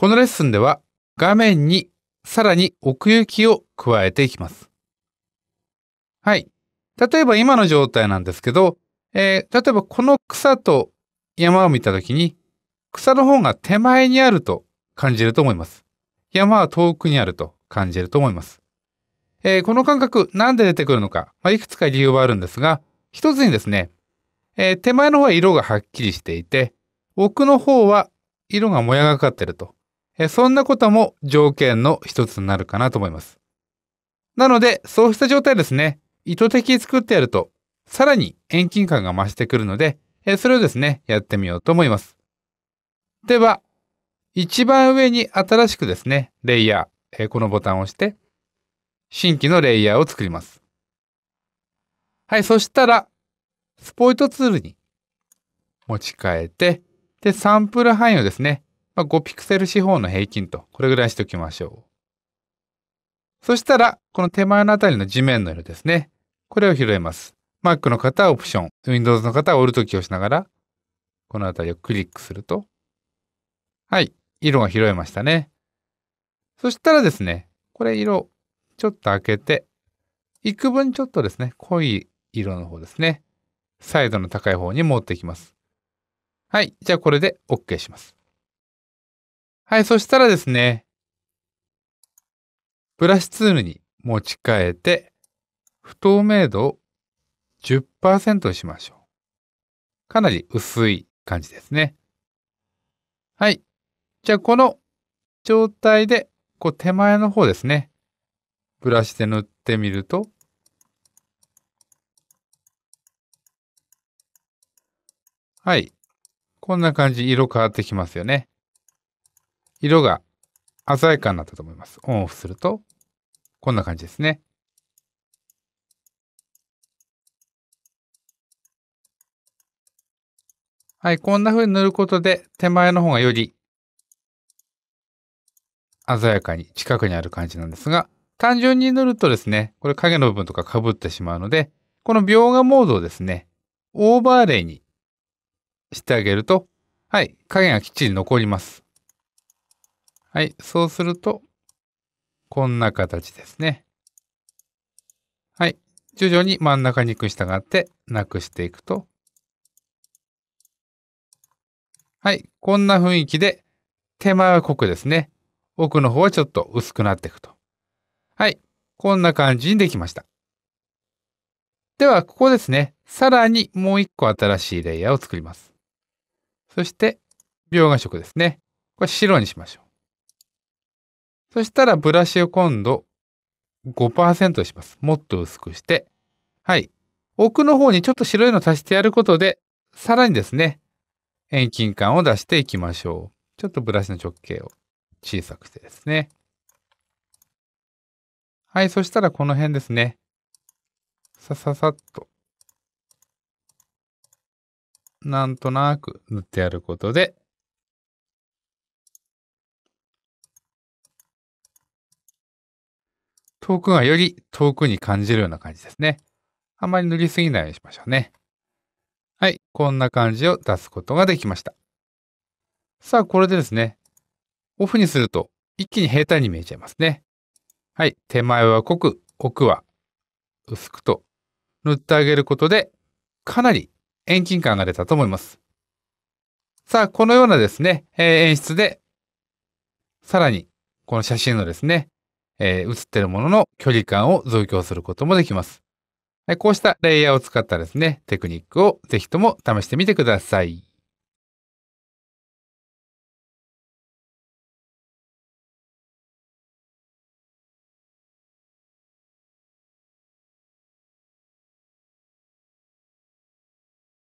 このレッスンでは画面にさらに奥行きを加えていきます。はい。例えば今の状態なんですけど、えー、例えばこの草と山を見た時に、草の方が手前にあると感じると思います。山は遠くにあると感じると思います。えー、この感覚、なんで出てくるのか、まあ、いくつか理由はあるんですが、一つにですね、えー、手前の方は色がはっきりしていて、奥の方は色がもやがかかってると。えそんなことも条件の一つになるかなと思います。なので、そうした状態ですね、意図的に作ってやると、さらに遠近感が増してくるので、えそれをですね、やってみようと思います。では、一番上に新しくですね、レイヤー、えこのボタンを押して、新規のレイヤーを作ります。はい、そしたら、スポイトツールに持ち替えて、で、サンプル範囲をですね、まあ、5ピクセル四方の平均と、これぐらいしておきましょう。そしたら、この手前のあたりの地面の色ですね。これを拾えます。Mac の方はオプション、Windows の方はオルトキーをしながら、このあたりをクリックすると、はい、色が拾えましたね。そしたらですね、これ色、ちょっと開けて、幾分ちょっとですね、濃い色の方ですね、サイドの高い方に持っていきます。はい、じゃあこれで OK します。はい、そしたらですね、ブラシツールに持ち替えて、不透明度を10%にしましょう。かなり薄い感じですね。はい。じゃあ、この状態で、こう手前の方ですね。ブラシで塗ってみると、はい。こんな感じ、色変わってきますよね。色が鮮やかになったと思います。オンオフすると、こんな感じですね。はい、こんな風に塗ることで、手前の方がより鮮やかに近くにある感じなんですが、単純に塗るとですね、これ影の部分とか被ってしまうので、この描画モードをですね、オーバーレイにしてあげると、はい、影がきっちり残ります。はい、そうすると、こんな形ですね。はい、徐々に真ん中に行く従ってなくしていくと、はい、こんな雰囲気で、手前は濃くですね。奥の方はちょっと薄くなっていくと。はい、こんな感じにできました。では、ここですね。さらにもう一個新しいレイヤーを作ります。そして、描画色ですね。これ白にしましょう。そしたらブラシを今度5%します。もっと薄くして。はい。奥の方にちょっと白いの足してやることで、さらにですね、遠近感を出していきましょう。ちょっとブラシの直径を小さくしてですね。はい、そしたらこの辺ですね。さささっと。なんとなく塗ってやることで、遠くがより遠くに感じるような感じですね。あまり塗りすぎないようにしましょうね。はい、こんな感じを出すことができました。さあ、これでですね、オフにすると一気に平坦に見えちゃいますね。はい、手前は濃く、奥は薄くと塗ってあげることで、かなり遠近感が出たと思います。さあ、このようなですね、えー、演出で、さらに、この写真のですね、えー、写ってるものの距離感を増強することもできます。こうしたレイヤーを使ったですね、テクニックをぜひとも試してみてください。